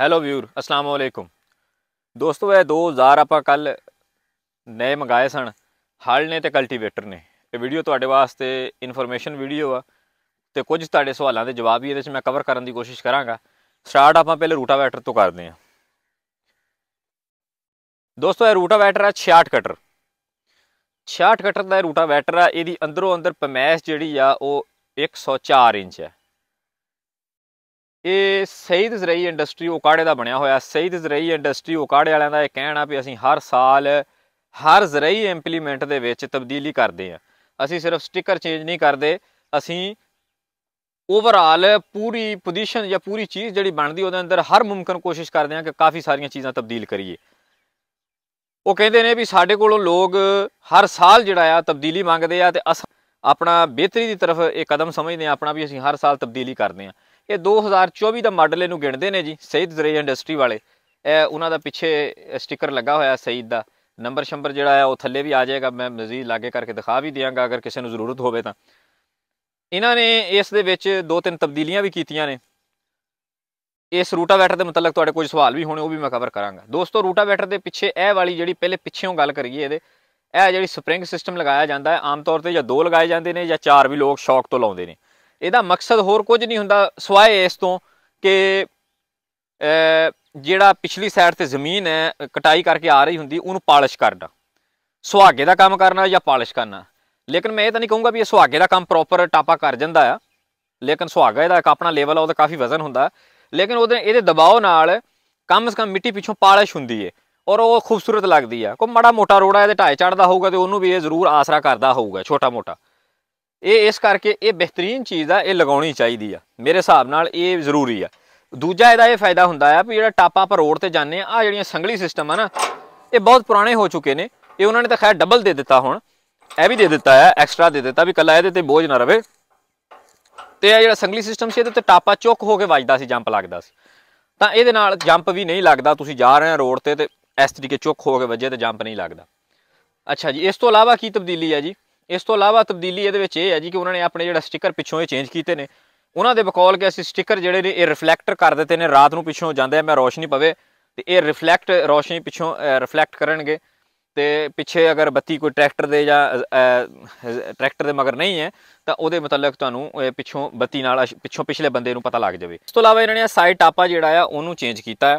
hello viewer अस्सलाम वालेकुम ਦੋਸਤੋ ਇਹ ਦੋ ਜ਼ਾਰ ਆਪਾਂ ਕੱਲ ਨਏ ਮੰਗਾਏ ਸਨ ਹਲ ਨੇ ਤੇ ਕਲਟੀਵੇਟਰ ਨੇ ਇਹ ਵੀਡੀਓ ਤੁਹਾਡੇ ਵਾਸਤੇ ਇਨਫੋਰਮੇਸ਼ਨ ਵੀਡੀਓ ਆ ਤੇ ਕੁਝ ਤੁਹਾਡੇ ਸਵਾਲਾਂ ਦੇ ਜਵਾਬ ਵੀ ਇਹਦੇ ਵਿੱਚ ਮੈਂ ਕਵਰ ਕਰਨ ਦੀ ਕੋਸ਼ਿਸ਼ ਕਰਾਂਗਾ ਸਟਾਰਟ ਆਪਾਂ ਪਹਿਲੇ ਰੂਟਾਵੈਟਰ ਤੋਂ ਕਰਦੇ ਆ ਦੋਸਤੋ ਇਹ ਰੂਟਾਵੈਟਰ ਆ 66 ਕਟਰ 66 ਕਟਰ ਦਾ ਇਹ ਰੂਟਾਵੈਟਰ ਆ ਇਹਦੀ ਅੰਦਰੋਂ ਅੰਦਰ ਪਮੈਸ਼ ਜਿਹੜੀ ਆ ਉਹ 104 ਇੰਚ ਹੈ ਇਹ ਸੈਦ ਜ਼ਰਈ ਇੰਡਸਟਰੀ ਓਕਾੜੇ ਦਾ ਬਣਿਆ ਹੋਇਆ ਸੈਦ ਜ਼ਰਈ ਇੰਡਸਟਰੀ ਓਕਾੜੇ ਵਾਲਿਆਂ ਦਾ ਇਹ ਕਹਿਣਾ ਵੀ ਅਸੀਂ ਹਰ ਸਾਲ ਹਰ ਜ਼ਰਈ ਇੰਪਲੀਮੈਂਟ ਦੇ ਵਿੱਚ ਤਬਦੀਲੀ ਕਰਦੇ ਆ ਅਸੀਂ ਸਿਰਫ ਸਟicker ਚੇਂਜ ਨਹੀਂ ਕਰਦੇ ਅਸੀਂ ਓਵਰਆਲ ਪੂਰੀ ਪੋਜੀਸ਼ਨ ਜਾਂ ਪੂਰੀ ਚੀਜ਼ ਜਿਹੜੀ ਬਣਦੀ ਉਹਦੇ ਅੰਦਰ ਹਰ ਮੁਮਕਨ ਕੋਸ਼ਿਸ਼ ਕਰਦੇ ਆ ਕਿ ਕਾਫੀ ਸਾਰੀਆਂ ਚੀਜ਼ਾਂ ਤਬਦੀਲ ਕਰੀਏ ਉਹ ਕਹਿੰਦੇ ਨੇ ਵੀ ਸਾਡੇ ਕੋਲੋਂ ਲੋਕ ਹਰ ਸਾਲ ਜਿਹੜਾ ਆ ਤਬਦੀਲੀ ਮੰਗਦੇ ਆ ਤੇ ਆਪਣਾ ਬਿਹਤਰੀ ਦੀ ਤਰਫ ਇਹ ਕਦਮ ਸਮਝਦੇ ਆ ਆਪਣਾ ਵੀ ਅਸੀਂ ਹਰ ਸਾਲ ਤਬਦੀਲੀ ਕਰਦੇ ਆ ਇਹ 2024 ਦਾ ਮਾਡਲ ਇਹਨੂੰ ਗਿਣਦੇ ਨੇ ਜੀ ਸਹੀਦ ਜ਼ਰੇ ਇੰਡਸਟਰੀ ਵਾਲੇ ਇਹ ਉਹਨਾਂ ਦਾ ਪਿੱਛੇ ਸਟicker ਲੱਗਾ ਹੋਇਆ ਸਹੀਦ ਦਾ ਨੰਬਰ ਸ਼ੰਬਰ ਜਿਹੜਾ ਹੈ ਉਹ ਥੱਲੇ ਵੀ ਆ ਜਾਏਗਾ ਮੈਂ ਮਜ਼ੀਦ ਲਾਗੇ ਕਰਕੇ ਦਿਖਾ ਵੀ ਦਿਆਂਗਾ ਅਗਰ ਕਿਸੇ ਨੂੰ ਜ਼ਰੂਰਤ ਹੋਵੇ ਤਾਂ ਇਹਨਾਂ ਨੇ ਇਸ ਦੇ ਵਿੱਚ ਦੋ ਤਿੰਨ ਤਬਦੀਲੀਆਂ ਵੀ ਕੀਤੀਆਂ ਨੇ ਇਸ ਰੂਟਾ ਬੈਟਰ ਦੇ ਮੁਤਲਕ ਤੁਹਾਡੇ ਕੋਈ ਸਵਾਲ ਵੀ ਹੋਣੇ ਉਹ ਵੀ ਮੈਂ ਕਵਰ ਕਰਾਂਗਾ ਦੋਸਤੋ ਰੂਟਾ ਬੈਟਰ ਦੇ ਪਿੱਛੇ ਇਹ ਵਾਲੀ ਜਿਹੜੀ ਪਹਿਲੇ ਪਿੱਛੇੋਂ ਗੱਲ ਕਰੀਏ ਇਹਦੇ ਇਹ ਜਿਹੜੀ ਸਪਰਿੰਗ ਸਿਸਟਮ ਲਗਾਇਆ ਜਾਂਦਾ ਹੈ ਆਮ ਤੌਰ ਤੇ ਜਾਂ ਦੋ ਲਗਾਏ ਜਾਂਦੇ ਨੇ ਜਾਂ ਚਾਰ ਵੀ ਲੋਕ ਸ਼ੌਕ ਤੋਂ ਲਾਉਂਦੇ ਨੇ ਇਹਦਾ ਮਕਸਦ ਹੋਰ ਕੁਝ ਨਹੀਂ ਹੁੰਦਾ ਸਵਾਏ ਇਸ ਤੋਂ ਕਿ ਜਿਹੜਾ ਪਿਛਲੀ ਸਾਈਡ ਤੇ ਜ਼ਮੀਨ ਹੈ ਕਟਾਈ ਕਰਕੇ ਆ ਰਹੀ ਹੁੰਦੀ ਉਹਨੂੰ ਪਾਲਿਸ਼ ਕਰਨਾ ਸੁਹਾਗੇ ਦਾ ਕੰਮ ਕਰਨਾ ਜਾਂ ਪਾਲਿਸ਼ ਕਰਨਾ ਲੇਕਿਨ ਮੈਂ ਇਹ ਤਾਂ ਨਹੀਂ ਕਹੂੰਗਾ ਵੀ ਇਹ ਸੁਹਾਗੇ ਦਾ ਕੰਮ ਪ੍ਰੋਪਰ ਟਾਪਾ ਕਰ ਜਾਂਦਾ ਆ ਲੇਕਿਨ ਸੁਹਾਗਾ ਇਹਦਾ ਇੱਕ ਆਪਣਾ ਲੈਵਲ ਆ ਉਹਦਾ ਕਾਫੀ ਵਜ਼ਨ ਹੁੰਦਾ ਲੇਕਿਨ ਉਹਦੇ ਇਹਦੇ ਦਬਾਅ ਨਾਲ ਕਮ ਸੇ ਕਮ ਮਿੱਟੀ ਪਿੱਛੋਂ ਪਾਲਿਸ਼ ਹੁੰਦੀ ਏ ਔਰ ਉਹ ਖੂਬਸੂਰਤ ਲੱਗਦੀ ਆ ਕੋ ਮੜਾ ਮੋਟਾ ਰੋੜਾ ਇਹਦੇ ਢਾਏ ਚੜਦਾ ਹੋਊਗਾ ਤੇ ਉਹਨੂੰ ਵੀ ਇਹ ਜ਼ਰੂਰ ਆਸਰਾ ਕਰਦਾ ਹੋਊਗਾ ਛੋਟਾ ਮੋਟਾ ਇਹ ਇਸ ਕਰਕੇ ਇਹ ਬਿਹਤਰੀਨ ਚੀਜ਼ ਆ ਇਹ ਲਗਾਉਣੀ ਚਾਹੀਦੀ ਆ ਮੇਰੇ ਹਿਸਾਬ ਨਾਲ ਇਹ ਜ਼ਰੂਰੀ ਆ ਦੂਜਾ ਇਹਦਾ ਇਹ ਫਾਇਦਾ ਹੁੰਦਾ ਆ ਵੀ ਜਿਹੜਾ ਟਾਪਾ ਪਰ ਰੋਡ ਤੇ ਜਾਂਦੇ ਆ ਆ ਜਿਹੜੀਆਂ ਸੰਗਲੀ ਸਿਸਟਮ ਆ ਨਾ ਇਹ ਬਹੁਤ ਪੁਰਾਣੇ ਹੋ ਚੁੱਕੇ ਨੇ ਇਹ ਉਹਨਾਂ ਨੇ ਤਾਂ ਖੈਰ ਡਬਲ ਦੇ ਦਿੱਤਾ ਹੁਣ ਇਹ ਵੀ ਦੇ ਦਿੱਤਾ ਆ ਐਕਸਟਰਾ ਦੇ ਦਿੱਤਾ ਵੀ ਕੱਲਾ ਇਹਦੇ ਤੇ ਬੋਝ ਨਾ ਰਵੇ ਤੇ ਇਹ ਜਿਹੜਾ ਸੰਗਲੀ ਸਿਸਟਮ ਸੀ ਇਹਦੇ ਤੇ ਟਾਪਾ ਚੁੱਕ ਹੋ ਕੇ ਵੱਜਦਾ ਸੀ ਜੰਪ ਲੱਗਦਾ ਸੀ ਤਾਂ ਇਹਦੇ ਨਾਲ ਜੰਪ ਵੀ ਨਹੀਂ ਲੱਗਦਾ ਤੁਸੀਂ ਜਾ ਰਹੇ ਹੋ ਰੋਡ ਤੇ ਤੇ ਇਸ ਤਰੀਕੇ ਚੁੱਕ ਹੋ ਕੇ ਵੱਜੇ ਤੇ ਜੰਪ ਨਹੀਂ ਲੱਗਦਾ ਅੱਛਾ ਜੀ ਇਸ ਤੋਂ ਇਲਾਵਾ ਕੀ ਤਬਦੀਲੀ ਆ ਜੀ ਇਸ ਤੋਂ ਇਲਾਵਾ ਤਬਦੀਲੀ ਇਹਦੇ ਵਿੱਚ ਇਹ ਹੈ ਜੀ ਕਿ ਉਹਨਾਂ ਨੇ ਆਪਣੇ ਜਿਹੜਾ ਸਟicker ਪਿੱਛੋਂ ਇਹ ਚੇਂਜ ਕੀਤੇ ਨੇ ਉਹਨਾਂ ਦੇ ਬਕੌਲ ਕਿ ਅਸੀਂ ਸਟicker ਜਿਹੜੇ ਨੇ ਇਹ ਰਿਫਲੈਕਟਰ ਕਰ ਦਿੱਤੇ ਨੇ ਰਾਤ ਨੂੰ ਪਿੱਛੋਂ ਜਾਂਦੇ ਆ ਮੈਂ ਰੋਸ਼ਨੀ ਪਵੇ ਤੇ ਇਹ ਰਿਫਲੈਕਟ ਰੋਸ਼ਨੀ ਪਿੱਛੋਂ ਰਿਫਲੈਕਟ ਕਰਨਗੇ ਤੇ ਪਿੱਛੇ ਅਗਰ ਬੱਤੀ ਕੋਈ ਟਰੈਕਟਰ ਦੇ ਜਾਂ ਟਰੈਕਟਰ ਦੇ ਮਗਰ ਨਹੀਂ ਹੈ ਤਾਂ ਉਹਦੇ ਮੁਤਲਕ ਤੁਹਾਨੂੰ ਪਿੱਛੋਂ ਬੱਤੀ ਨਾਲ ਪਿੱਛੋਂ ਪਿਛਲੇ ਬੰਦੇ ਨੂੰ ਪਤਾ ਲੱਗ ਜਾਵੇ ਇਸ ਤੋਂ ਇਲਾਵਾ ਇਹਨਾਂ ਨੇ ਸਾਈਡ ਟਾਪਾ ਜਿਹੜਾ ਆ ਉਹਨੂੰ ਚੇਂਜ ਕੀਤਾ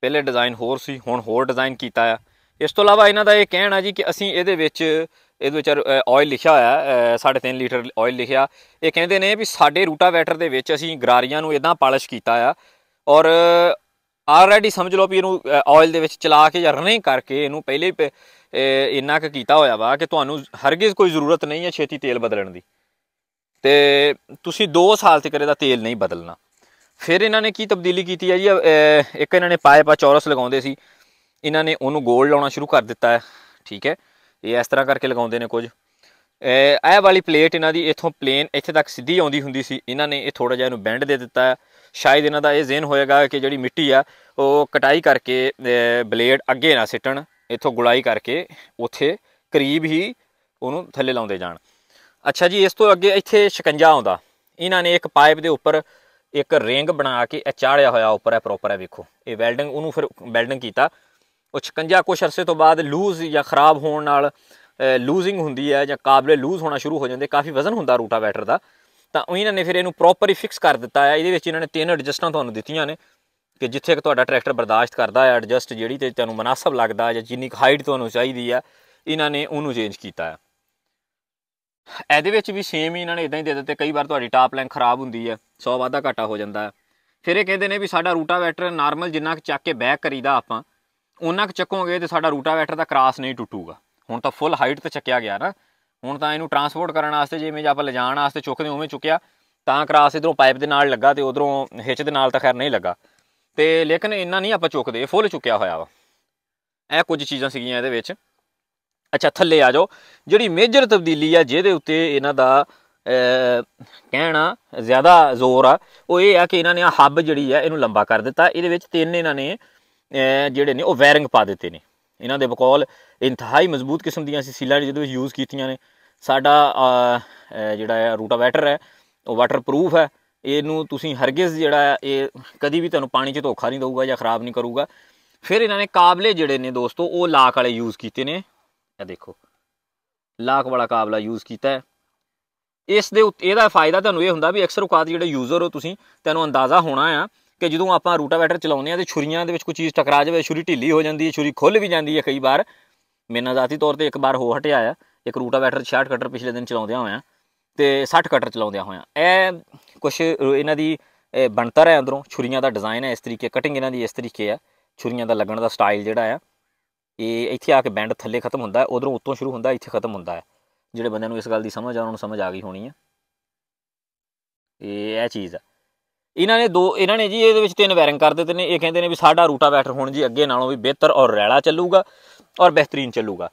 ਪਹਿਲੇ ਡਿਜ਼ਾਈਨ ਹੋਰ ਸੀ ਹੁਣ ਹੋਰ ਡਿਜ਼ਾਈਨ ਕੀਤਾ ਆ ਇਸ ਤੋਂ ਇਲਾਵਾ ਇਹਨਾਂ ਦਾ ਇਹ ਕਹਿਣਾ ਜੀ ਕਿ ਅਸੀਂ ਇਹਦੇ ਵਿੱਚ ਇਹਦੇ ਵਿੱਚ ਆਇਲ ਲਿਖਿਆ ਹੋਇਆ 3.5 ਲੀਟਰ ਆਇਲ ਲਿਖਿਆ ਇਹ ਕਹਿੰਦੇ ਨੇ ਵੀ ਸਾਡੇ ਰੂਟਾਵੈਟਰ ਦੇ ਵਿੱਚ ਅਸੀਂ ਗਰਾਰੀਆਂ ਨੂੰ ਇਦਾਂ ਪਾਲਿਸ਼ ਕੀਤਾ ਆ ਔਰ ਆਲਰੇਡੀ ਸਮਝ ਲਓ ਵੀ ਇਹਨੂੰ ਆਇਲ ਦੇ ਵਿੱਚ ਚਲਾ ਕੇ ਜਾਂ ਰਨਿੰਗ ਕਰਕੇ ਇਹਨੂੰ ਪਹਿਲੇ ਇੰਨਾ ਕੁ ਕੀਤਾ ਹੋਇਆ ਵਾ ਕਿ ਤੁਹਾਨੂੰ ਹਰਗਿਜ਼ ਕੋਈ ਜ਼ਰੂਰਤ ਨਹੀਂ ਹੈ ਛੇਤੀ ਤੇਲ ਬਦਲਣ ਦੀ ਤੇ ਤੁਸੀਂ 2 ਸਾਲ ਤੱਕ ਇਹਦਾ ਤੇਲ ਨਹੀਂ ਬਦਲਣਾ ਫਿਰ ਇਹਨਾਂ ਨੇ ਕੀ ਤਬਦੀਲੀ ਕੀਤੀ ਹੈ ਜੀ ਇੱਕ ਇਹਨਾਂ ਨੇ ਪਾਇਪਾ ਚੌਰਸ ਲਗਾਉਂਦੇ ਸੀ ਇਹਨਾਂ ਨੇ ਉਹਨੂੰ ਗੋਲ ਲਾਉਣਾ ਸ਼ੁਰੂ ਕਰ ਦਿੱਤਾ ਹੈ ਠੀਕ ਹੈ ਇਹ ਇਸ ਤਰ੍ਹਾਂ ਕਰਕੇ ਲਗਾਉਂਦੇ ਨੇ ਕੁਝ ਇਹ ਵਾਲੀ ਪਲੇਟ ਇਹਨਾਂ ਦੀ ਇਥੋਂ ਪਲੇਨ ਇੱਥੇ ਤੱਕ ਸਿੱਧੀ ਆਉਂਦੀ ਹੁੰਦੀ ਸੀ ਇਹਨਾਂ ਨੇ ਇਹ ਥੋੜਾ ਜਿਹਾ ਇਹਨੂੰ ਬੈਂਡ ਦੇ ਦਿੱਤਾ ਸ਼ਾਇਦ ਇਹਨਾਂ ਦਾ ਇਹ ਜ਼ੇਨ ਹੋਏਗਾ ਕਿ ਜਿਹੜੀ ਮਿੱਟੀ ਆ ਉਹ ਕਟਾਈ ਕਰਕੇ ਬਲੇਡ ਅੱਗੇ ਨਾ ਸਿੱਟਣ ਇਥੋਂ ਗੁਲਾਈ ਕਰਕੇ ਉੱਥੇ ਕਰੀਬ ਹੀ ਉਹਨੂੰ ਥੱਲੇ ਲਾਉਂਦੇ ਜਾਣ ਅੱਛਾ ਜੀ ਇਸ ਤੋਂ ਅੱਗੇ ਇੱਥੇ ਸ਼ਿਕੰਜਾ ਆਉਂਦਾ ਇਹਨਾਂ ਨੇ ਇੱਕ ਪਾਈਪ ਦੇ ਉੱਪਰ ਇੱਕ ਰਿੰਗ ਬਣਾ ਕੇ ਇਹ ਚਾੜਿਆ ਹੋਇਆ ਉੱਪਰ ਹੈ ਪ੍ਰੋਪਰ ਹੈ ਵੇਖੋ ਇਹ ਵੈਲਡਿੰਗ ਉਹਨੂੰ ਫਿਰ ਵੈਲਡਿੰਗ ਕੀਤਾ ਉਹ 56 ਕੁਛ ਅਰਸੇ ਤੋਂ ਬਾਅਦ ਲੂਜ਼ ਜਾਂ ਖਰਾਬ ਹੋਣ ਨਾਲ ਲੂਜ਼ਿੰਗ ਹੁੰਦੀ ਹੈ ਜਾਂ ਕਾਬਲੇ ਲੂਜ਼ ਹੋਣਾ ਸ਼ੁਰੂ ਹੋ ਜਾਂਦੇ ਕਾਫੀ ਵਜ਼ਨ ਹੁੰਦਾ ਰੂਟਾ ਬੈਟਰ ਦਾ ਤਾਂ ਇਹਨਾਂ ਨੇ ਫਿਰ ਇਹਨੂੰ ਪ੍ਰੋਪਰ ਹੀ ਫਿਕਸ ਕਰ ਦਿੱਤਾ ਹੈ ਇਹਦੇ ਵਿੱਚ ਇਹਨਾਂ ਨੇ ਤਿੰਨ ਐਡਜਸਟਾਂ ਤੁਹਾਨੂੰ ਦਿੱਤੀਆਂ ਨੇ ਕਿ ਜਿੱਥੇ ਤੁਹਾਡਾ ਟਰੈਕਟਰ ਬਰਦਾਸ਼ਤ ਕਰਦਾ ਹੈ ਐਡਜਸਟ ਜਿਹੜੀ ਤੇ ਤੁਹਾਨੂੰ ਮناسب ਲੱਗਦਾ ਜਾਂ ਜਿੰਨੀ ਹਾਈਟ ਤੁਹਾਨੂੰ ਚਾਹੀਦੀ ਹੈ ਇਹਨਾਂ ਨੇ ਉਹਨੂੰ ਚੇਂਜ ਕੀਤਾ ਹੈ ਇਹਦੇ ਵਿੱਚ ਵੀ ਸੇਮ ਹੀ ਇਹਨਾਂ ਨੇ ਇਦਾਂ ਹੀ ਦੇ ਦਿੱਤੇ ਕਈ ਵਾਰ ਤੁਹਾਡੀ ਟਾਪ ਲਾਈਨ ਖਰਾਬ ਹੁੰਦੀ ਹੈ 100 ਵਾਧਾ ਘਾਟਾ ਹੋ ਜਾਂਦਾ ਹੈ ਫਿਰ ਇਹ ਕਹਿੰਦੇ ਨੇ ਵੀ ਸਾਡਾ ਰੂਟਾ ਵੈਟਰ ਨਾਰਮਲ ਜਿੰਨਾ ਚੱਕ ਕੇ ਬੈਕ ਕਰੀਦਾ ਆਪਾਂ ਉਹਨਾਂ ਕ ਚੱਕੋਗੇ ਤੇ ਸਾਡਾ ਰੂਟਾਵੈਟਰ ਦਾ ਕ੍ਰਾਸ ਨਹੀਂ ਟੁੱਟੂਗਾ ਹੁਣ ਤਾਂ ਫੁੱਲ ਹਾਈਟ ਤੇ ਚੱਕਿਆ ਗਿਆ ਨਾ ਹੁਣ ਤਾਂ ਇਹਨੂੰ ਟਰਾਂਸਪੋਰਟ ਕਰਨ ਵਾਸਤੇ ਜਿਵੇਂ ਆਪਾਂ ਲਿਜਾਣ ਵਾਸਤੇ ਚੁੱਕਦੇ ਉਵੇਂ ਚੁੱਕਿਆ ਤਾਂ ਕ੍ਰਾਸ ਇਧਰੋਂ ਪਾਈਪ ਦੇ ਨਾਲ ਲੱਗਾ ਤੇ ਉਧਰੋਂ ਹਿੱਚ ਦੇ ਨਾਲ ਤਾਂ ਖੈਰ ਨਹੀਂ ਲੱਗਾ ਤੇ ਲੇਕਿਨ ਇੰਨਾ ਨਹੀਂ ਆਪਾਂ ਚੁੱਕਦੇ ਫੁੱਲ ਚੁੱਕਿਆ ਹੋਇਆ ਵਾ ਐ ਕੁਝ ਚੀਜ਼ਾਂ ਸੀਗੀਆਂ ਇਹਦੇ ਵਿੱਚ ਅੱਛਾ ਥੱਲੇ ਆ ਜਾਓ ਜਿਹੜੀ ਮੇਜਰ ਤਬਦੀਲੀ ਆ ਜਿਹਦੇ ਉੱਤੇ ਇਹਨਾਂ ਦਾ ਕਹਿਣਾ ਜ਼ਿਆਦਾ ਜ਼ੋਰ ਆ ਉਹ ਇਹ ਆ ਕਿ ਇਹਨਾਂ ਨੇ ਹੱਬ ਜਿਹੜੀ ਆ ਇਹਨੂੰ ਲੰਬਾ ਕਰ ਦਿੱਤਾ ਇਹਦੇ ਵਿੱਚ ਤਿੰਨ ਇਹਨਾਂ ਨੇ ਜਿਹੜੇ ਨੇ ਉਹ ਵੈਰਿੰਗ ਪਾ ਦਿੱਤੇ ਨੇ ਇਹਨਾਂ ਦੇ ਬਕੌਲ ਇੰਤਹਾਈ ਮਜ਼ਬੂਤ ਕਿਸਮ ਦੀਆਂ ਸੀ ਸੀਲਾਂ ਜਿਹਦੇ ਵਿੱਚ ਯੂਜ਼ ਕੀਤੀਆਂ ਨੇ ਸਾਡਾ ਜਿਹੜਾ ਹੈ ਰੂਟਾਵੈਟਰ ਹੈ ਉਹ ਵਾਟਰਪ੍ਰੂਫ ਹੈ ਇਹਨੂੰ ਤੁਸੀਂ ਹਰਗਿਜ਼ ਜਿਹੜਾ ਇਹ ਕਦੀ ਵੀ ਤੁਹਾਨੂੰ ਪਾਣੀ 'ਚ ਧੋਖਾ ਨਹੀਂ ਦਊਗਾ ਜਾਂ ਖਰਾਬ ਨਹੀਂ ਕਰੂਗਾ ਫਿਰ ਇਹਨਾਂ ਨੇ ਕਾਬਲੇ ਜਿਹੜੇ ਨੇ ਦੋਸਤੋ ਉਹ ਲਾਕ ਵਾਲੇ ਯੂਜ਼ ਕੀਤੇ ਨੇ ਇਹ ਦੇਖੋ ਲਾਕ ਵਾਲਾ ਕਾਬਲਾ ਯੂਜ਼ ਕੀਤਾ ਹੈ ਇਸ ਦੇ ਇਹਦਾ ਫਾਇਦਾ ਤੁਹਾਨੂੰ ਇਹ ਹੁੰਦਾ ਵੀ ਅਕਸਰ ਔਕਾਤ ਜਿਹੜੇ ਯੂਜ਼ਰ ਹੋ ਤੁਸੀਂ ਤੁਹਾਨੂੰ ਅੰਦਾਜ਼ਾ ਹੋਣਾ ਆ ਕਿ ਜਦੋਂ ਆਪਾਂ ਵੈਟਰ ਚਲਾਉਂਦੇ ਆ ਤੇ ਛੁਰੀਆਂ ਦੇ ਵਿੱਚ ਕੋਈ ਚੀਜ਼ ਟਕਰਾ ਜਾਵੇ ਛੁਰੀ ਢਿੱਲੀ ਹੋ ਜਾਂਦੀ ਹੈ ਛੁਰੀ ਖੁੱਲ ਵੀ ਜਾਂਦੀ ਹੈ ਕਈ ਵਾਰ ਮੇਨਾਂ ਜ਼ਾਤੀ ਤੌਰ ਤੇ ਇੱਕ ਵਾਰ ਹੋ ਹਟਿਆ ਆ ਇੱਕ ਵੈਟਰ ਸ਼ਾਰਟ ਕਟਰ ਪਿਛਲੇ ਦਿਨ ਚਲਾਉਂਦਿਆਂ ਹੋਇਆ ਤੇ 60 ਕਟਰ ਚਲਾਉਂਦਿਆਂ ਹੋਇਆ ਇਹ ਕੁਝ ਇਹਨਾਂ ਦੀ ਬਣਤਰ ਹੈ ਅੰਦਰੋਂ ਛੁਰੀਆਂ ਦਾ ਡਿਜ਼ਾਈਨ ਹੈ ਇਸ ਤਰੀਕੇ ਕਟਿੰਗ ਇਹਨਾਂ ਦੀ ਇਸ ਤਰੀਕੇ ਆ ਛੁਰੀਆਂ ਦਾ ਲੱਗਣ ਦਾ ਸਟਾਈਲ ਜਿਹੜਾ ਆ ਇਹ ਇੱਥੇ ਆ ਕੇ ਬੈਂਡ ਥੱਲੇ ਖਤਮ ਹੁੰਦਾ ਹੈ ਉਧਰੋਂ ਉੱਤੋਂ ਸ਼ੁਰੂ ਹੁੰਦਾ ਇੱਥੇ ਖਤਮ ਹੁੰਦਾ ਹੈ ਜਿਹੜੇ ਬੰਦਿਆਂ ਨੂੰ ਇਸ ਗੱਲ ਦੀ ਸਮਝ ਆ ਉਹਨਾਂ ਨੂੰ ਸਮਝ ਆ ਗਈ ਹੋਣੀ ਆ ਇਹ ਇਹ ਚੀਜ਼ ਆ ਇਹਨਾਂ ਨੇ ਦੋ ਇਹਨਾਂ ਨੇ ਜੀ ਇਹਦੇ ਵਿੱਚ ਤਿੰਨ ਵੈਰਿੰਗ ਕਰ ਦਿੱਤੇ ਨੇ ਇਹ ਕਹਿੰਦੇ ਨੇ ਵੀ ਸਾਡਾ ਰੂਟਾ ਬੈਟਰ ਹੁਣ ਜੀ ਅੱਗੇ ਨਾਲੋਂ ਵੀ ਬਿਹਤਰ ਔਰ ਰੈਲਾ ਚੱਲੂਗਾ ਔਰ ਬਿਹਤਰੀਨ ਚੱਲੂਗਾ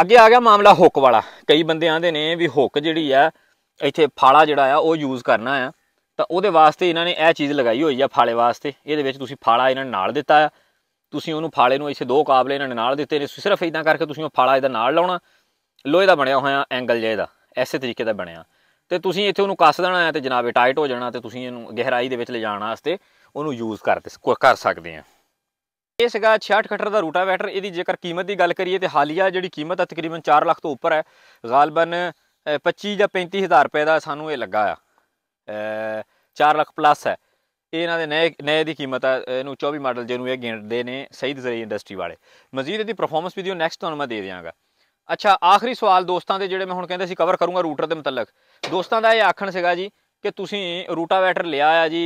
ਅੱਗੇ ਆ ਗਿਆ ਮਾਮਲਾ ਹੁੱਕ ਵਾਲਾ ਕਈ ਬੰਦੇ ਆਂਦੇ ਨੇ ਵੀ ਹੁੱਕ ਜਿਹੜੀ ਆ ਇੱਥੇ ਫਾਲਾ ਜਿਹੜਾ ਆ ਉਹ ਯੂਜ਼ ਕਰਨਾ ਆ ਤਾਂ ਉਹਦੇ ਵਾਸਤੇ ਇਹਨਾਂ ਨੇ ਇਹ ਚੀਜ਼ ਲਗਾਈ ਹੋਈ ਆ ਫਾਲੇ ਵਾਸਤੇ ਇਹਦੇ ਵਿੱਚ ਤੁਸੀਂ ਫਾਲਾ ਇਹਨਾਂ ਨਾਲ ਦਿੱਤਾ ਆ ਤੁਸੀਂ ਉਹਨੂੰ ਫਾਲੇ ਨੂੰ ਇੱਥੇ ਦੋ ਕਾਬਲੇ ਇਹਨਾਂ ਨੇ ਨਾਲ ਦਿੱਤੇ ਨੇ ਸਿਰਫ ਇਦਾਂ ਕਰਕੇ ਤੁਸੀਂ ਉਹ ਫਾਲਾ ਇਹਦਾ ਨਾਲ ਲਾਉਣਾ ਲੋਹੇ ਦਾ ਬਣਿਆ ਹੋਇਆ ਐਂਗਲ ਜੇ ਇਹਦਾ ਐਸੇ ਤਰੀਕੇ ਦਾ ਬਣਿਆ ਤੇ ਤੁਸੀਂ ਇੱਥੇ ਉਹਨੂੰ ਕੱਸ ਦੇਣਾ ਹੈ ਤੇ ਜਨਾਬੇ ਟਾਈਟ ਹੋ ਜਾਣਾ ਤੇ ਤੁਸੀਂ ਇਹਨੂੰ ਗਹਿਰਾਈ ਦੇ ਵਿੱਚ ਲੈ ਜਾਣ ਵਾਸਤੇ ਉਹਨੂੰ ਯੂਜ਼ ਕਰ ਕਰ ਸਕਦੇ ਆ ਇਹ ਸਗਾ 66 ਖੱਟਰ ਦਾ ਵੈਟਰ ਇਹਦੀ ਜੇਕਰ ਕੀਮਤ ਦੀ ਗੱਲ ਕਰੀਏ ਤੇ ਹਾਲੀਆ ਜਿਹੜੀ ਕੀਮਤ ਹੈ ਤਕਰੀਬਨ 4 ਲੱਖ ਤੋਂ ਉੱਪਰ ਹੈ ਗਾਲਬਨ 25 ਜਾਂ 35 ਹਜ਼ਾਰ ਰੁਪਏ ਦਾ ਸਾਨੂੰ ਇਹ ਲੱਗਾ ਆ 4 ਲੱਖ ਪਲੱਸ ਹੈ ਇਹ ਇਹਨਾਂ ਦੇ ਨਏ ਨਏ ਦੀ ਕੀਮਤ ਹੈ ਇਹਨੂੰ 24 ਮਾਡਲ ਜਿਹਨੂੰ ਇਹ ਗਿਣਦੇ ਨੇ ਸਹੀਦ ਜ਼ਰੀ ਇੰਡਸਟਰੀ ਵਾਲੇ ਮਜ਼ੀਦ ਇਹਦੀ ਪਰਫਾਰਮੈਂਸ ਵੀਡੀਓ ਨੈਕਸਟ ਤੁਹਾਨੂੰ ਮੈਂ ਦੇ ਦਿਆਂਗਾ ਅੱਛਾ ਆਖਰੀ ਸਵਾਲ ਦੋਸਤਾਂ ਦੇ ਜਿਹੜੇ ਮੈਂ ਹੁਣ ਕਹਿੰਦੇ ਸੀ ਕਵਰ ਕਰੂੰਗਾ ਰੂਟਰ ਦੇ ਮੁਤਲਕ ਦੋਸਤਾਂ ਦਾ ਇਹ ਆਖਣ ਸੀਗਾ ਜੀ ਕਿ ਤੁਸੀਂ ਰੂਟਾਵੈਟਰ ਲਿਆ ਆ ਜੀ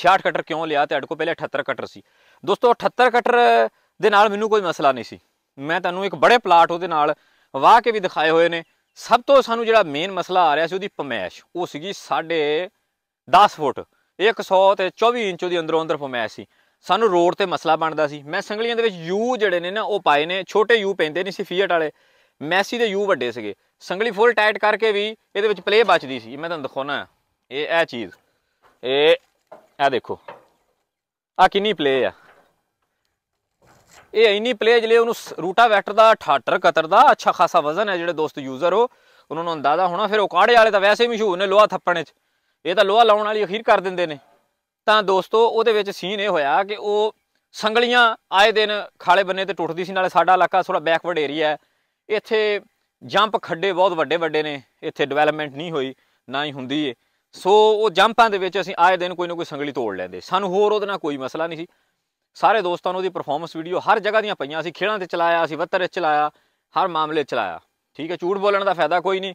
66 ਕਟਰ ਕਿਉਂ ਲਿਆ ਤੇ ਕੋ ਪਹਿਲੇ 78 ਕਟਰ ਸੀ ਦੋਸਤੋ 78 ਕਟਰ ਦੇ ਨਾਲ ਮੈਨੂੰ ਕੋਈ ਮਸਲਾ ਨਹੀਂ ਸੀ ਮੈਂ ਤੁਹਾਨੂੰ ਇੱਕ ਬੜੇ ਪਲਾਟ ਉਹਦੇ ਨਾਲ ਵਾਹ ਕੇ ਵੀ ਦਿਖਾਏ ਹੋਏ ਨੇ ਸਭ ਤੋਂ ਸਾਨੂੰ ਜਿਹੜਾ ਮੇਨ ਮਸਲਾ ਆ ਰਿਹਾ ਸੀ ਉਹਦੀ ਪਮੈਸ਼ ਉਹ ਸੀਗੀ ਸਾਡੇ 10 ਫੁੱਟ 100 ਤੇ 24 ਇੰਚ ਉਹਦੀ ਅੰਦਰੋਂ ਅੰਦਰ ਪਮੈਸ਼ ਸੀ ਸਾਨੂੰ ਰੋਡ ਤੇ ਮਸਲਾ ਬਣਦਾ ਸੀ ਮੈਂ ਸੰਗਲੀਆਂ ਦੇ ਵਿੱਚ ਯੂ ਜਿਹੜੇ ਨੇ ਨਾ ਉਹ ਪਾਏ ਨੇ ਛੋਟੇ ਯੂ ਪੈਂਦੇ ਨਹੀਂ ਸੀ ਫੀਅਟ ਵਾਲੇ ਮੈਸੀ ਦੇ ਯੂ ਵੱਡੇ ਸੀਗੇ ਸੰਗਲੀ ਫੁੱਲ ਟਾਈਟ ਕਰਕੇ ਵੀ ਇਹਦੇ ਵਿੱਚ ਪਲੇ ਬਚਦੀ ਸੀ ਮੈਂ ਤੁਹਾਨੂੰ ਦਿਖਾਉਣਾ ਇਹ ਇਹ ਚੀਜ਼ ਇਹ ਆ ਦੇਖੋ ਆ ਕਿੰਨੀ ਪਲੇ ਆ ਇਹ ਇੰਨੀ ਪਲੇ ਜਿਹੜੇ ਉਹਨੂੰ ਰੂਟਾ ਵੈਕਟਰ ਦਾ 78 ਕਤਰ ਦਾ ਅੱਛਾ ਖਾਸਾ ਵਜ਼ਨ ਹੈ ਜਿਹੜੇ ਦੋਸਤ ਯੂਜ਼ਰ ਹੋ ਉਹਨਾਂ ਨੂੰ ਅੰਦਾਜ਼ਾ ਹੋਣਾ ਫਿਰ ਉਕਾੜੇ ਵਾਲੇ ਤਾਂ ਵੈਸੇ ਹੀ ਮਸ਼ਹੂਰ ਨੇ ਲੋਹਾ ਥੱਪਣ 'ਚ ਇਹ ਤਾਂ ਲੋਹਾ ਲਾਉਣ ਵਾਲੀ ਅਖੀਰ ਕਰ ਦਿੰਦੇ ਨੇ ਤਾਂ ਦੋਸਤੋ ਉਹਦੇ ਵਿੱਚ ਸੀਨ ਇਹ ਹੋਇਆ ਕਿ ਉਹ ਸੰਗਲੀਆਂ ਆਏ ਦਿਨ ਖਾਲੇ ਬੰਨੇ ਤੇ ਟੁੱਟਦੀ ਸੀ ਨਾਲੇ ਸਾਡਾ ਇਲਾਕਾ ਥੋੜਾ ਬੈਕਵਰਡ ਏਰੀਆ ਹੈ ਇੱਥੇ ਜੰਪ ਖੱਡੇ ਬਹੁਤ ਵੱਡੇ ਵੱਡੇ ਨੇ ਇੱਥੇ ਡਿਵੈਲਪਮੈਂਟ ਨਹੀਂ ਹੋਈ ਨਾ ਹੀ ਹੁੰਦੀ ਏ ਸੋ ਉਹ ਜੰਪਾਂ ਦੇ ਵਿੱਚ ਅਸੀਂ ਆਏ ਦਿਨ ਕੋਈ ਨਾ ਕੋਈ ਸੰਗਲੀ ਤੋੜ ਲੈਂਦੇ ਸਾਨੂੰ ਹੋਰ ਉਹਦੇ ਨਾਲ ਕੋਈ ਮਸਲਾ ਨਹੀਂ ਸੀ ਸਾਰੇ ਦੋਸਤਾਂ ਨੂੰ ਉਹਦੀ ਪਰਫਾਰਮੈਂਸ ਵੀਡੀਓ ਹਰ ਜਗ੍ਹਾ ਦੀਆਂ ਪਈਆਂ ਅਸੀਂ ਖੇਡਾਂ ਤੇ ਚਲਾਇਆ ਅਸੀਂ ਵੱਤਰ 'ਚ ਚਲਾਇਆ ਹਰ ਮਾਮਲੇ ਚਲਾਇਆ ਠੀਕ ਹੈ ਝੂਠ ਬੋਲਣ ਦਾ ਫਾਇਦਾ ਕੋਈ ਨਹੀਂ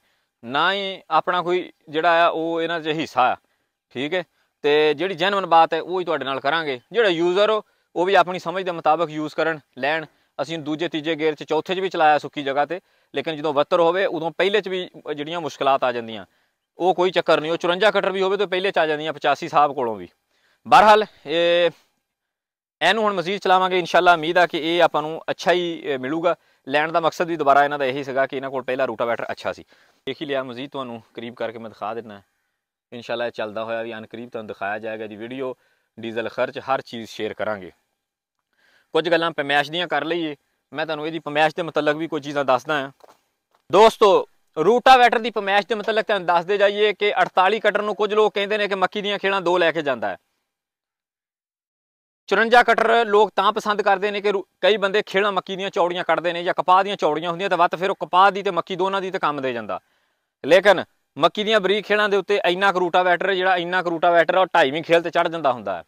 ਨਾ ਹੀ ਆਪਣਾ ਕੋਈ ਜਿਹੜਾ ਆ ਉਹ ਇਹਨਾਂ 'ਚ ਹਿੱਸਾ ਆ ਠੀਕ ਹੈ ਤੇ ਜਿਹੜੀ ਜੈਨੂਨ ਬਾਤ ਹੈ ਉਹ ਹੀ ਤੁਹਾਡੇ ਨਾਲ ਕਰਾਂਗੇ ਜਿਹੜਾ ਯੂਜ਼ਰ ਉਹ ਵੀ ਆਪਣੀ ਸਮਝ ਦੇ ਮੁਤਾਬਕ ਯੂਜ਼ ਕਰਨ ਲੈਣ ਅਸੀਂ ਦੂਜੇ ਤੀਜੇ ਗੇਅਰ 'ਚ ਚੌਥੇ 'ਚ ਵੀ ਚਲਾਇਆ ਸੁੱਕੀ ਜਗ੍ਹਾ ਤੇ ਲੇਕਿਨ ਜਦੋਂ ਵੱਤਰ ਹੋਵੇ ਉਦੋਂ ਪਹਿਲੇ 'ਚ ਵੀ ਜਿਹੜੀਆਂ ਮੁਸ਼ਕਲਾਂ ਆ ਜਾਂਦੀਆਂ ਉਹ ਕੋਈ ਚੱਕਰ ਨਹੀਂ ਉਹ 54 ਕਟਰ ਵੀ ਹੋਵੇ ਤਾਂ ਪਹਿਲੇ 'ਚ ਆ ਜਾਂਦੀਆਂ 85 ਸਾਹਿਬ ਕੋਲੋਂ ਵੀ ਬਹਰਹਾਲ ਇਹ ਇਹਨੂੰ ਹੁਣ ਮਜ਼ੀਦ ਚਲਾਵਾਂਗੇ ਇਨਸ਼ਾਅੱਲਾ ਉਮੀਦ ਆ ਕਿ ਇਹ ਆਪਾਂ ਨੂੰ ਅੱਛਾ ਹੀ ਮਿਲੂਗਾ ਲੈਣ ਦਾ ਮਕਸਦ ਵੀ ਦੁਬਾਰਾ ਇਹਨਾਂ ਦਾ ਇਹੀ ਸੀਗਾ ਕਿ ਇਹਨਾਂ ਕੋਲ ਪਹਿਲਾ ਰੂਟਾ ਬੈਟਰ ਅੱਛਾ ਸੀ ਦੇਖ ਹੀ ਲਿਆ ਮਜ਼ੀਦ ਤੁਹਾਨੂੰ ਕਰੀਬ ਕਰਕੇ ਮੈਂ ਦਿਖਾ ਦਿੰਨਾ ਇਨਸ਼ਾਅੱਲਾ ਇਹ ਚੱਲਦਾ ਹੋਇਆ ਵੀ ਅਨਕਰੀਬ ਤੁਹਾਨੂੰ ਦਿਖਾਇਆ ਜਾਏਗਾ ਜੀ ਵੀਡੀਓ ਡੀਜ਼ਲ ਖਰਚ ਹਰ ਚੀਜ਼ ਸ਼ੇਅਰ ਕਰਾਂਗੇ ਕੁਝ ਗੱਲਾਂ ਪਮੈਸ਼ ਦੀਆਂ ਕਰ ਲਈਏ ਮੈਂ ਤੁਹਾਨੂੰ ਇਹਦੀ ਪਮੈਸ਼ ਦੇ ਮੁਤਲਕ ਵੀ ਕੋਈ ਚੀਜ਼ਾਂ ਦੱਸਦਾ ਹਾਂ ਦੋਸਤੋ ਰੂਟਾਵੈਟਰ ਦੀ ਪਮੈਸ਼ ਦੇ ਮੁਤਲਕ ਤੁਹਾਨੂੰ ਦੱਸਦੇ ਜਾਈਏ ਕਿ 48 ਕਟਰ ਨੂੰ ਕੁਝ ਲੋਕ ਕਹਿੰਦੇ ਨੇ ਕਿ ਮੱਕੀ ਦੀਆਂ ਖੇਲਾਂ ਦੋ ਲੈ ਕੇ ਜਾਂਦਾ ਹੈ 54 ਕਟਰ ਲੋਕ ਤਾਂ ਪਸੰਦ ਕਰਦੇ ਨੇ ਕਿ ਕਈ ਬੰਦੇ ਖੇਲਾਂ ਮੱਕੀ ਦੀਆਂ ਚੌੜੀਆਂ ਕੱਢਦੇ ਨੇ ਜਾਂ ਕਪਾਹ ਦੀਆਂ ਚੌੜੀਆਂ ਹੁੰਦੀਆਂ ਤਾਂ ਵੱਤ ਫਿਰ ਉਹ ਕਪਾਹ ਦੀ ਤੇ ਮੱਕੀ ਦੋਨਾਂ ਦੀ ਤੇ ਕੰਮ ਦੇ ਜਾਂਦਾ ਲੇਕਿਨ ਮੱਕੀ ਦੀਆਂ ਬਰੀਕ ਖੇਲਾਂ ਦੇ ਉੱਤੇ ਇੰਨਾ ਕਰੂਟਾ ਵੈਟਰ ਜਿਹੜਾ ਇੰਨਾ ਕਰੂਟਾ ਵੈਟਰ ਉਹ 2.5ਵੀਂ ਖੇਲ ਤੇ ਚੜ ਜਾਂਦਾ ਹੁੰਦਾ ਹੈ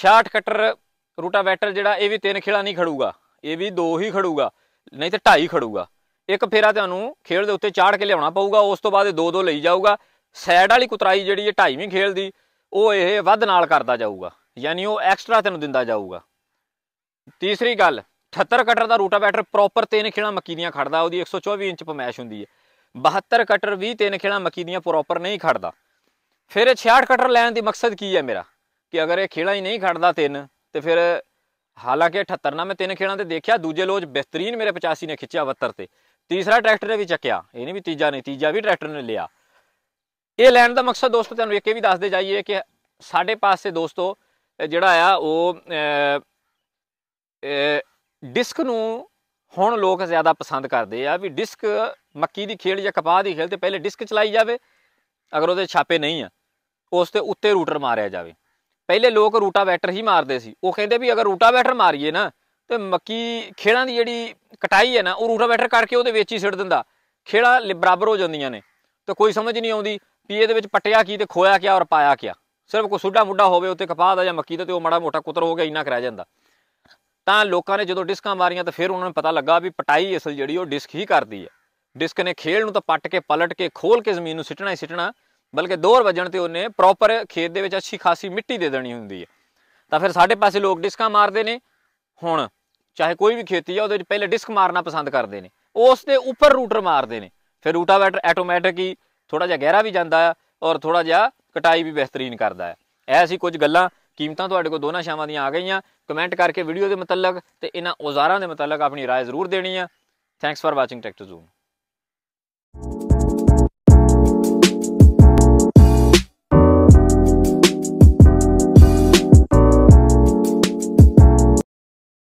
66 ਕਟਰ ਰੂਟਾਵੈਟਰ ਜਿਹੜਾ ਇਹ ਵੀ ਤਿੰਨ ਖੇਲਾ ਨਹੀਂ ਖੜੂਗਾ ਇਹ ਵੀ ਦੋ ਹੀ ਖੜੂਗਾ ਨਹੀਂ ਤੇ ਢਾਈ ਖੜੂਗਾ ਇੱਕ ਫੇਰਾ ਤੁਹਾਨੂੰ ਖੇਲ ਦੇ ਉੱਤੇ ਚਾੜ ਕੇ ਲਿਆਉਣਾ ਪਊਗਾ ਉਸ ਤੋਂ ਬਾਅਦ ਇਹ ਦੋ ਦੋ ਲਈ ਜਾਊਗਾ ਸਾਈਡ ਵਾਲੀ ਕੁਤਰਾਈ ਜਿਹੜੀ ਇਹ ਢਾਈਵੀਂ ਖੇਲ ਦੀ ਉਹ ਇਹ ਵੱਧ ਨਾਲ ਕਰਦਾ ਜਾਊਗਾ ਯਾਨੀ ਉਹ ਐਕਸਟਰਾ ਤੈਨੂੰ ਦਿੰਦਾ ਜਾਊਗਾ ਤੀਸਰੀ ਗੱਲ 78 ਕਟਰ ਦਾ ਰੂਟਾਵੈਟਰ ਪ੍ਰੋਪਰ ਤਿੰਨ ਖੇਲਾ ਮੱਕੀ ਦੀਆਂ ਖੜਦਾ ਉਹਦੀ 124 ਇੰਚ ਪਮੈਸ਼ ਹੁੰਦੀ ਹੈ 72 ਕਟਰ ਵੀ ਤਿੰਨ ਖੇਲਾ ਮੱਕੀ ਦੀਆਂ ਪ੍ਰੋਪਰ ਨਹੀਂ ਖੜਦਾ ਫਿਰ 66 ਕਟਰ ਲੈਣ ਦੀ ਮਕਸਦ ਕੀ ਹੈ ਮੇਰਾ ਕਿ ਅਗਰ ਇਹ ਖੇਲਾ ਹੀ ਨਹੀਂ ਖੜਦਾ ਤਿੰਨ ਤੇ ਫਿਰ ਹਾਲਾਂਕਿ 78 ਨਾ ਮੈਂ ਤਿੰਨ ਖੇਡਾਂ ਤੇ ਦੇਖਿਆ ਦੂਜੇ ਲੋਜ ਬਿਹਤਰੀਨ ਮੇਰੇ 85 ਨੇ ਖਿੱਚਿਆ 72 ਤੇ ਤੀਸਰਾ ਟਰੈਕਟਰ ਨੇ ਵੀ ਚੱਕਿਆ ਇਹ ਨਹੀਂ ਵੀ ਤੀਜਾ ਨਹੀਂ ਤੀਜਾ ਵੀ ਟਰੈਕਟਰ ਨੇ ਲਿਆ ਇਹ ਲੈਣ ਦਾ ਮਕਸਦ ਦੋਸਤੋ ਤੁਹਾਨੂੰ ਇੱਕ ਇਹ ਵੀ ਦੱਸਦੇ ਜਾਈਏ ਕਿ ਸਾਡੇ ਪਾਸੇ ਦੋਸਤੋ ਜਿਹੜਾ ਆ ਉਹ ਡਿਸਕ ਨੂੰ ਹੁਣ ਲੋਕ ਜ਼ਿਆਦਾ ਪਸੰਦ ਕਰਦੇ ਆ ਵੀ ਡਿਸਕ ਮੱਕੀ ਦੀ ਖੇਡ ਜਾਂ ਕਪਾਹ ਦੀ ਖੇਡ ਤੇ ਪਹਿਲੇ ਡਿਸਕ ਚਲਾਈ ਜਾਵੇ ਅਗਰ ਉਹਦੇ ਛਾਪੇ ਨਹੀਂ ਆ ਉਸ ਤੇ ਉੱਤੇ ਰੂਟਰ ਮਾਰਿਆ ਜਾਵੇ ਪਹਿਲੇ ਲੋਕ ਵੈਟਰ ਹੀ ਮਾਰਦੇ ਸੀ ਉਹ ਕਹਿੰਦੇ ਵੀ ਅਗਰ ਵੈਟਰ ਮਾਰੀਏ ਨਾ ਤੇ ਮੱਕੀ ਖੇੜਾਂ ਦੀ ਜਿਹੜੀ ਕਟਾਈ ਹੈ ਨਾ ਉਹ ਵੈਟਰ ਕਰਕੇ ਉਹਦੇ ਵਿੱਚ ਹੀ ਸਿੱਟ ਦਿੰਦਾ ਖੇੜਾ ਬਰਾਬਰ ਹੋ ਜਾਂਦੀਆਂ ਨੇ ਤੇ ਕੋਈ ਸਮਝ ਨਹੀਂ ਆਉਂਦੀ ਵੀ ਇਹਦੇ ਵਿੱਚ ਪਟਿਆ ਕੀ ਤੇ ਖੋਇਆ ਕੀ ਔਰ ਪਾਇਆ ਕੀ ਸਿਰਫ ਕੋ ਸੁੱਡਾ ਮੁੱਡਾ ਹੋਵੇ ਉੱਤੇ ਕਪਾਹ ਦਾ ਜਾਂ ਮੱਕੀ ਦਾ ਤੇ ਉਹ ਮਾੜਾ ਮੋਟਾ ਕੁਤਰ ਹੋ ਗਿਆ ਇੰਨਾ ਕਰਿਆ ਜਾਂਦਾ ਤਾਂ ਲੋਕਾਂ ਨੇ ਜਦੋਂ ਡਿਸਕਾਂ ਮਾਰੀਆਂ ਤਾਂ ਫਿਰ ਉਹਨਾਂ ਨੂੰ ਪਤਾ ਲੱਗਾ ਵੀ ਪਟਾਈ ਅਸਲ ਜਿਹੜੀ ਉਹ ਡਿਸਕ ਹੀ ਕਰਦੀ ਹੈ ਡਿਸਕ ਨੇ ਖੇਲ ਨੂੰ ਤਾਂ ਪੱਟ ਕੇ ਪਲਟ ਕੇ ਖੋਲ ਕੇ ਜ਼ਮੀਨ ਨੂੰ ਸਿੱਟਣਾ ਹੀ ਸਿੱਟਣਾ ਬਲਕਿ ਦੋਰ ਵਜਣ ਤੇ ਉਹਨੇ ਪ੍ਰੋਪਰ ਖੇਤ ਦੇ ਵਿੱਚ ਅੱਛੀ ਖਾਸੀ ਮਿੱਟੀ ਦੇ ਦੇਣੀ ਹੁੰਦੀ ਹੈ ਤਾਂ ਫਿਰ ਸਾਡੇ ਪਾਸੇ ਲੋਕ ਡਿਸਕਾਂ ਮਾਰਦੇ ਨੇ ਹੁਣ ਚਾਹੇ ਕੋਈ ਵੀ ਖੇਤੀ ਆ ਉਹਦੇ ਵਿੱਚ ਪਹਿਲੇ ਡਿਸਕ ਮਾਰਨਾ ਪਸੰਦ ਕਰਦੇ ਨੇ ਉਸ ਦੇ ਉੱਪਰ ਰੂਟਰ ਮਾਰਦੇ ਨੇ ਫਿਰ ਰੂਟਾਵੇਟਰ ਆਟੋਮੈਟਿਕ ਹੀ ਥੋੜਾ ਜਿਹਾ ਗਹਿਰਾ ਵੀ ਜਾਂਦਾ ਹੈ ਔਰ ਥੋੜਾ ਜਿਹਾ ਕਟਾਈ ਵੀ ਬਿਹਤਰੀਨ ਕਰਦਾ ਹੈ ਐ ਅਸੀਂ ਕੁਝ ਗੱਲਾਂ ਕੀਮਤਾਂ ਤੁਹਾਡੇ ਕੋਲ ਦੋਨਾਂ ਸ਼ਾਵਾਂ ਦੀਆਂ ਆ ਗਈਆਂ ਕਮੈਂਟ ਕਰਕੇ ਵੀਡੀਓ ਦੇ ਮਤਲਬ ਤੇ ਇਹਨਾਂ ਔਜ਼ਾਰਾਂ ਦੇ ਮਤਲਬ ਆਪਣੀ رائے ਜ਼ਰੂਰ ਦੇਣੀ ਆ thanks for watching tech to zoom